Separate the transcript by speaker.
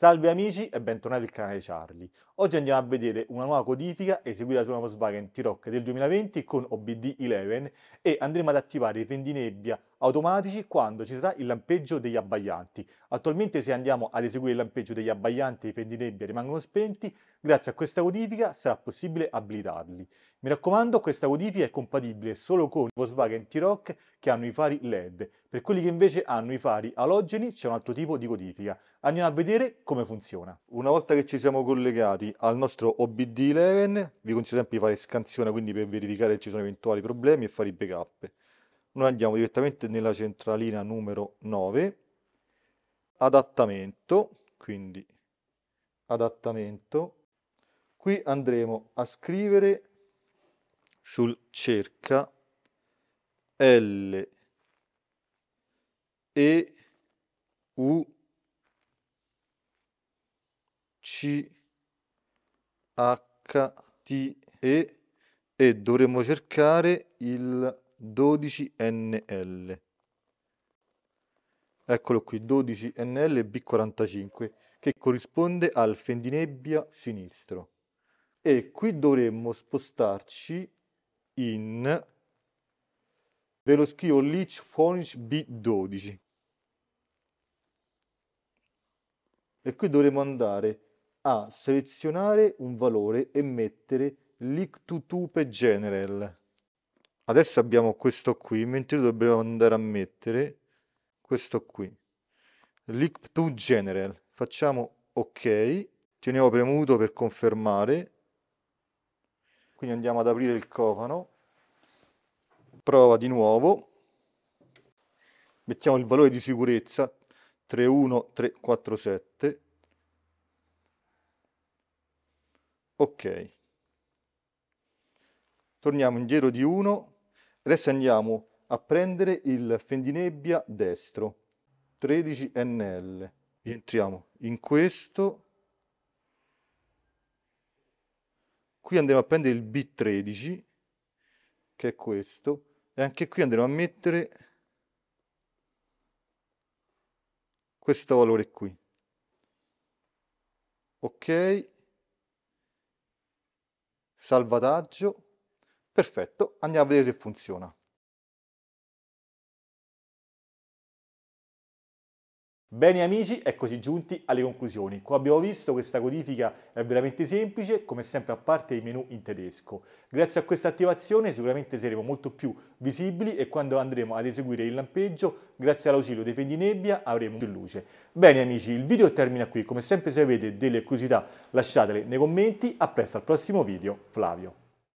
Speaker 1: Salve amici e bentornati al canale Charlie. Oggi andiamo a vedere una nuova codifica eseguita su una Volkswagen T-Roc del 2020 con OBD11 e andremo ad attivare i fendinebbia automatici quando ci sarà il lampeggio degli abbaglianti. Attualmente se andiamo ad eseguire il lampeggio degli abbaglianti i fendinebbia rimangono spenti, grazie a questa codifica sarà possibile abilitarli. Mi raccomando questa codifica è compatibile solo con Volkswagen T-Roc che hanno i fari LED, per quelli che invece hanno i fari alogeni c'è un altro tipo di codifica. Andiamo a vedere come funziona. Una volta che ci siamo collegati al nostro OBD11, vi consiglio sempre di fare scansione quindi per verificare se ci sono eventuali problemi e fare i backup. Noi andiamo direttamente nella centralina numero 9, adattamento, quindi adattamento. Qui andremo a scrivere sul cerca L E U C H, T, E e dovremmo cercare il 12NL. Eccolo qui, 12 nl b 45 che corrisponde al fendinebbia sinistro. E qui dovremmo spostarci in ve lo scrivo Leach Fornish B12 e qui dovremmo andare a selezionare un valore e mettere l'ictutupe general. Adesso abbiamo questo qui, mentre dobbiamo andare a mettere questo qui, l'ictu general. Facciamo ok, teniamo premuto per confermare, quindi andiamo ad aprire il cofano, prova di nuovo, mettiamo il valore di sicurezza 31347 ok. Torniamo indietro di 1, adesso andiamo a prendere il fendinebbia destro, 13 NL, entriamo in questo, qui andremo a prendere il B13, che è questo, e anche qui andremo a mettere questo valore qui ok salvataggio, perfetto, andiamo a vedere se funziona. Bene amici, eccoci giunti alle conclusioni. Come abbiamo visto questa codifica è veramente semplice, come sempre a parte i menu in tedesco. Grazie a questa attivazione sicuramente saremo molto più visibili e quando andremo ad eseguire il lampeggio, grazie all'ausilio dei fendinebbia, avremo più luce. Bene amici, il video termina qui. Come sempre se avete delle curiosità lasciatele nei commenti. A presto al prossimo video, Flavio.